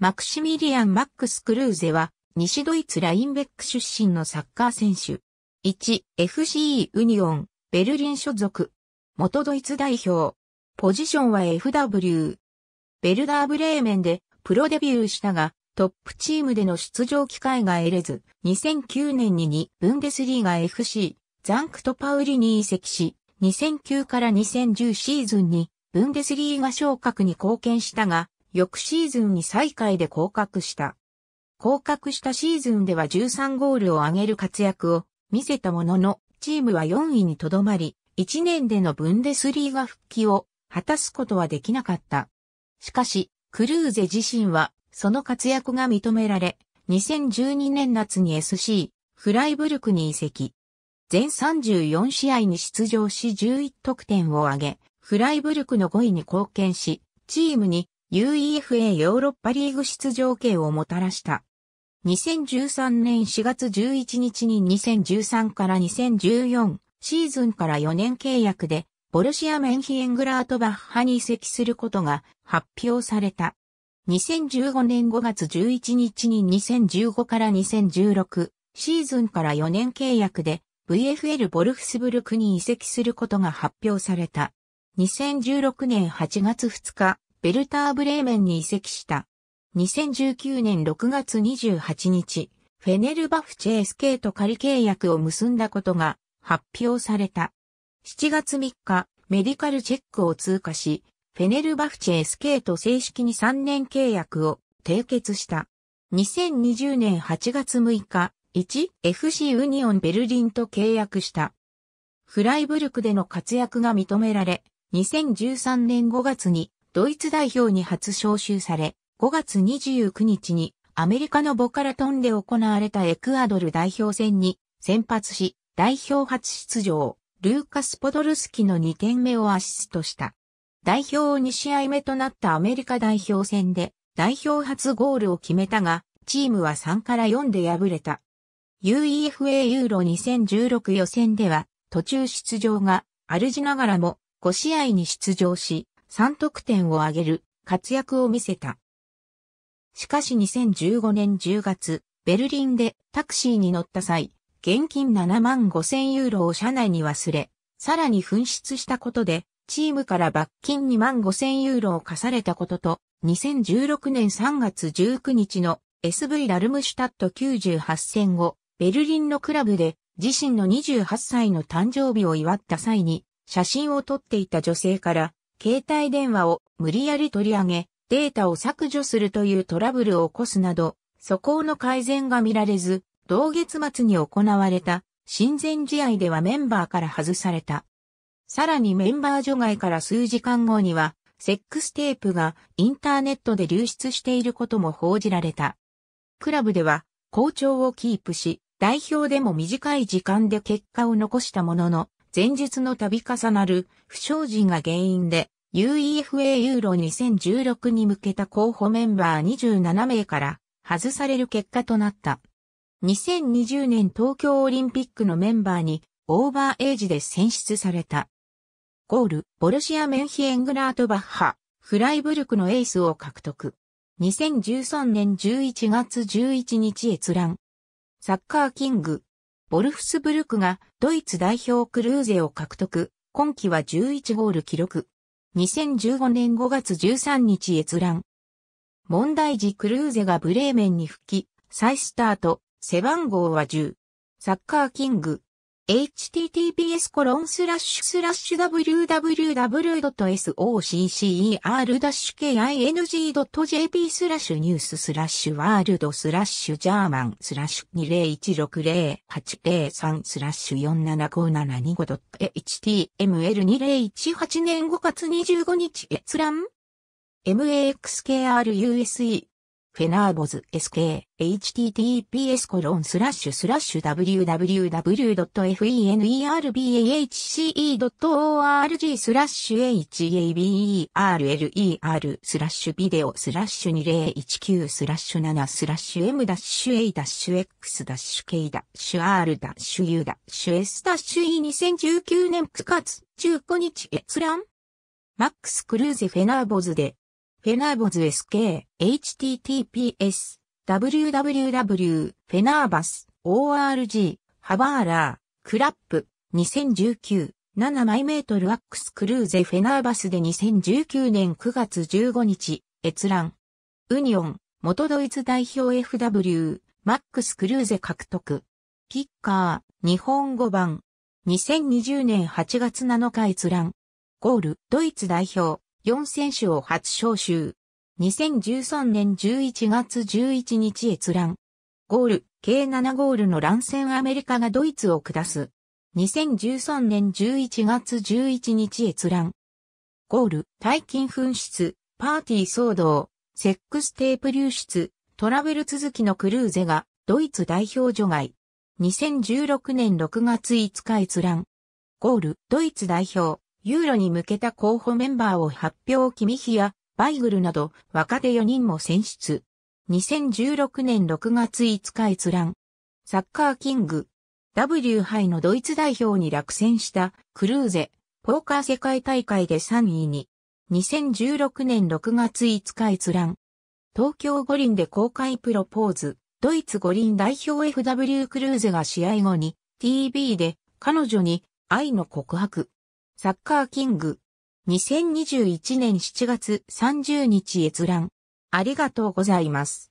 マクシミリアン・マックス・クルーゼは、西ドイツラインベック出身のサッカー選手。1、f c ユニオン、ベルリン所属。元ドイツ代表。ポジションは FW。ベルダーブレーメンでプロデビューしたが、トップチームでの出場機会が得れず、2009年に2ブンデスリーガ FC、ザンクトパウリに移籍し、2009から2010シーズンにブンデスリーガ昇格に貢献したが、翌シーズンに最下位で降格した。降格したシーズンでは13ゴールを挙げる活躍を見せたものの、チームは4位にとどまり、1年でのブンデスリーガ復帰を果たすことはできなかった。しかし、クルーゼ自身はその活躍が認められ、2012年夏に SC、フライブルクに移籍。全34試合に出場し11得点を挙げ、フライブルクの5位に貢献し、チームに UEFA ヨーロッパリーグ出場権をもたらした。2013年4月11日に2013から2014シーズンから4年契約で、ボルシア・メンヒエングラートバッハに移籍することが発表された。2015年5月11日に2015から2016シーズンから4年契約で VFL ボルフスブルクに移籍することが発表された。2016年8月2日、ベルターブレーメンに移籍した。2019年6月28日、フェネルバフチェ SK と仮契約を結んだことが発表された。7月3日、メディカルチェックを通過し、フェネルバフチェ SK と正式に3年契約を締結した。2020年8月6日、1FC ユニオンベルリンと契約した。フライブルクでの活躍が認められ、2013年5月にドイツ代表に初招集され、5月29日にアメリカのボカラトンで行われたエクアドル代表戦に先発し、代表初出場、ルーカス・ポドルスキの2点目をアシストした。代表2試合目となったアメリカ代表戦で代表初ゴールを決めたが、チームは3から4で敗れた。UEFA ユーロ2016予選では途中出場があるじながらも5試合に出場し、3得点を挙げる活躍を見せた。しかし2015年10月、ベルリンでタクシーに乗った際、現金7万5千ユーロを車内に忘れ、さらに紛失したことで、チームから罰金2万5千ユーロを課されたことと、2016年3月19日の SV ラルムシュタット98戦後、ベルリンのクラブで自身の28歳の誕生日を祝った際に、写真を撮っていた女性から携帯電話を無理やり取り上げ、データを削除するというトラブルを起こすなど、素行の改善が見られず、同月末に行われた親善試合ではメンバーから外された。さらにメンバー除外から数時間後には、セックステープがインターネットで流出していることも報じられた。クラブでは、好調をキープし、代表でも短い時間で結果を残したものの、前述の度重なる不祥事が原因で UEFA ユーロ2016に向けた候補メンバー27名から外される結果となった。2020年東京オリンピックのメンバーにオーバーエイジで選出された。ゴール、ボルシア・メンヒエングラートバッハ、フライブルクのエースを獲得。2013年11月11日閲覧。サッカーキング、ボルフスブルクがドイツ代表クルーゼを獲得、今季は11ゴール記録。2015年5月13日閲覧。問題児クルーゼがブレーメンに復帰、再スタート、背番号は10。サッカーキング、https コロンスラッシュスラッシュ www.soccer-king.jp スラッシュニューススラッシュワールドスラッシュジャーマンスラッシュ20160-803スラッシュ 475725.html2018 年5月25日つらん。MAXKRUSE フェナーボズ SK、https コロンスラッシュスラッシュ www.fenerbahce.org スラッシュ haberler スラッシュビデオスラッシュ2019スラッシュ7スラッシュ m ダッシュ a ダッシュ x ダッシュ k ダッシュ r ダッシュ u ダッシュ s ダッシュ e 2019年9月15日閲覧マックス・クルーゼ・フェナーボズでフェナーボズ SK、https、www、フェナーバス、org、ハバーラー、クラップ、2019、7マイメートルワックスクルーゼフェナーバスで2019年9月15日、閲覧。ウニオン、元ドイツ代表 FW、マックスクルーゼ獲得。キッカー、日本語版。2020年8月7日閲覧。ゴール、ドイツ代表、4選手を初招集。2013年11月11日閲覧。ゴール、計7ゴールの乱戦アメリカがドイツを下す。2013年11月11日閲覧。ゴール、大金紛失、パーティー騒動、セックステープ流出、トラベル続きのクルーゼが、ドイツ代表除外。2016年6月5日閲覧。ゴール、ドイツ代表、ユーロに向けた候補メンバーを発表キミヒやバイグルなど若手4人も選出。2016年6月5日閲覧。サッカーキング。W 杯のドイツ代表に落選したクルーゼ、ポーカー世界大会で3位に。2016年6月5日閲覧。東京五輪で公開プロポーズ。ドイツ五輪代表 FW クルーゼが試合後に TV で彼女に愛の告白。サッカーキング。2021年7月30日閲覧。ありがとうございます。